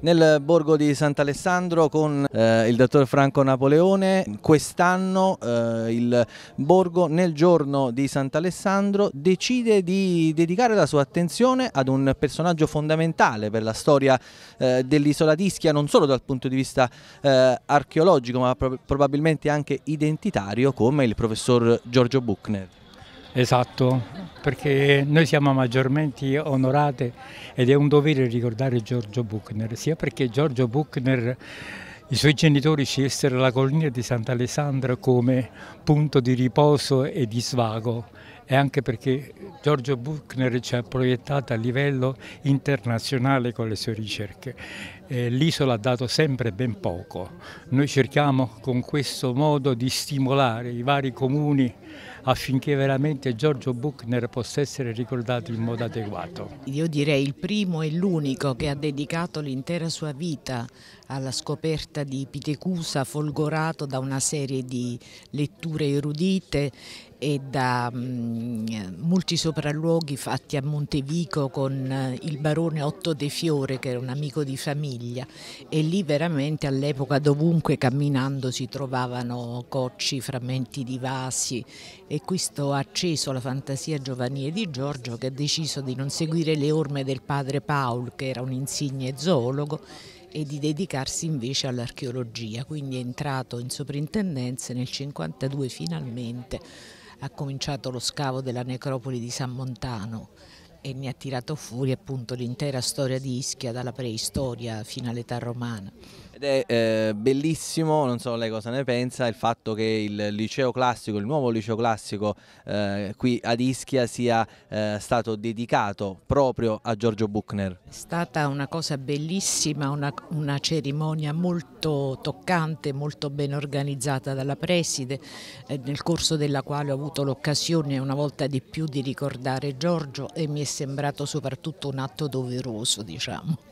nel borgo di Sant'Alessandro con eh, il dottor Franco Napoleone. Quest'anno eh, il borgo nel giorno di Sant'Alessandro decide di dedicare la sua attenzione ad un personaggio fondamentale per la storia eh, dell'isola d'Ischia, non solo dal punto di vista eh, archeologico ma pro probabilmente anche identitario come il professor Giorgio Buchner. Esatto, perché noi siamo maggiormente onorate ed è un dovere ricordare Giorgio Buchner, sia perché Giorgio Buchner i suoi genitori scelsero la collina di Sant'Alessandro come punto di riposo e di svago e anche perché Giorgio Buchner ci ha proiettato a livello internazionale con le sue ricerche. Eh, l'isola ha dato sempre ben poco. Noi cerchiamo con questo modo di stimolare i vari comuni affinché veramente Giorgio Buchner possa essere ricordato in modo adeguato. Io direi il primo e l'unico che ha dedicato l'intera sua vita alla scoperta di Pitecusa, folgorato da una serie di letture erudite e da mh, mm, molti sopralluoghi fatti a Montevico con eh, il barone Otto De Fiore che era un amico di famiglia e lì veramente all'epoca dovunque camminando si trovavano cocci, frammenti di vasi e questo ha acceso la fantasia giovanile di Giorgio che ha deciso di non seguire le orme del padre Paul che era un insigne zoologo e di dedicarsi invece all'archeologia, quindi è entrato in soprintendenza nel 1952 finalmente, ha cominciato lo scavo della necropoli di San Montano e ne ha tirato fuori appunto l'intera storia di Ischia dalla preistoria fino all'età romana. Ed è eh, bellissimo, non so lei cosa ne pensa, il fatto che il liceo classico, il nuovo liceo classico eh, qui ad Ischia sia eh, stato dedicato proprio a Giorgio Buchner. È stata una cosa bellissima, una, una cerimonia molto toccante, molto ben organizzata dalla preside, eh, nel corso della quale ho avuto l'occasione una volta di più di ricordare Giorgio e mi è sembrato soprattutto un atto doveroso, diciamo.